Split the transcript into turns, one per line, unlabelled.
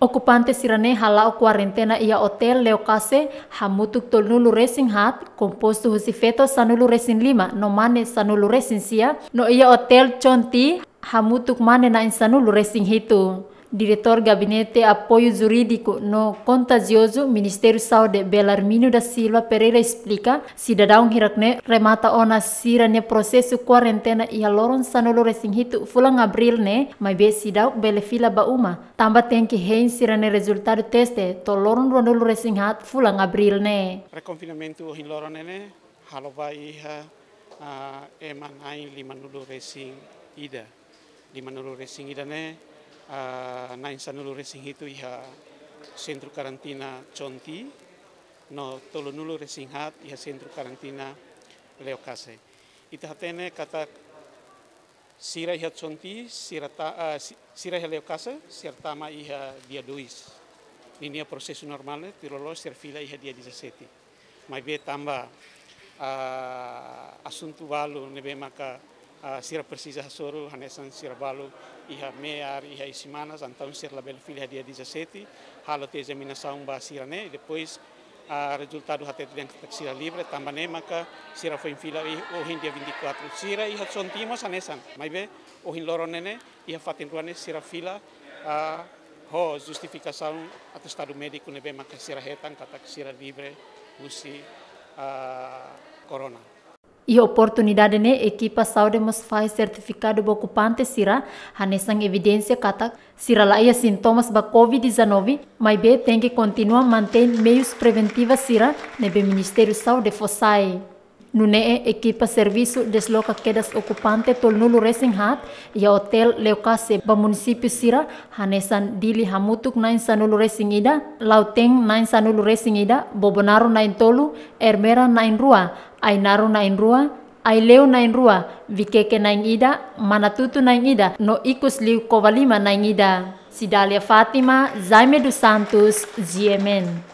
Okupante sirane halau o ia hotel leokase hamutuk tol nulu racing hat komposto husi feto sanulu racing lima no mane sanulu racing sia no ia hotel conti hamutuk mane na insanulu racing hitu diretor gabinete apoio jurídico no contagioso Ministério Saúde Belarmino da Silva Pereira explica cidadão hirakne remata ona sirane processo quarentena e aloron sanolo resinghito fulang abril ne mai be sidau bele fila ba uma tamba tem que hein sirane resultado teste toloron ronolo resinhat fulang abril ne
reconfinamento hiloronene halobai ha uh, emanai limanulu racing ida limanulu resing ida ne uh, na insanulure ya, sing hitu iha sentru karantina Conti, no nulu sing hat iha ya sentru karantina Leokase. Ita hatene kata sira iha ya Conti, sira, ta, uh, sira iha Leokase, sira tama iha dia dois. Ini proses normalnya, tirolo servila iha dia disaseti. Mai be tambah uh, asuntu balu nebe maka sira precisa soro hanesan sira balu iha mear a semanas, então sira label filha dia 17 a te examinação ba sira né e depois a resultado hate tem sira livre também maka sira foi em fila e o hin dia 24 sira iha sontimos Nessan, mas bem, o hin loro nene iha fatin ruane sira fila a ho justificação atestado médico nebe maka sira retan kata sira livre usi a corona
e oportunidade ne equipa saude mos fai certificado bo ocupante sira hanesang evidência kata sira lá ia sintomas ba COVID-19 mas be tem que continuar manter meios preventivos sira nebe Ministério Saúde fossai. Nune equipa servisu desloka kedas okupante tol nulu resing hat ia hotel leukase ba município sira hanesan dili hamutuk nain sanulu racing ida lauteng nain sanulu racing ida bobonaru nain tolu ermera nain rua ainaru nain rua leo nain rua, vikeke nain ida, manatutu nain ida, no ikus liu kovalima nain ida. Sidalia Fatima, Zaime dos Santos, Ziemen.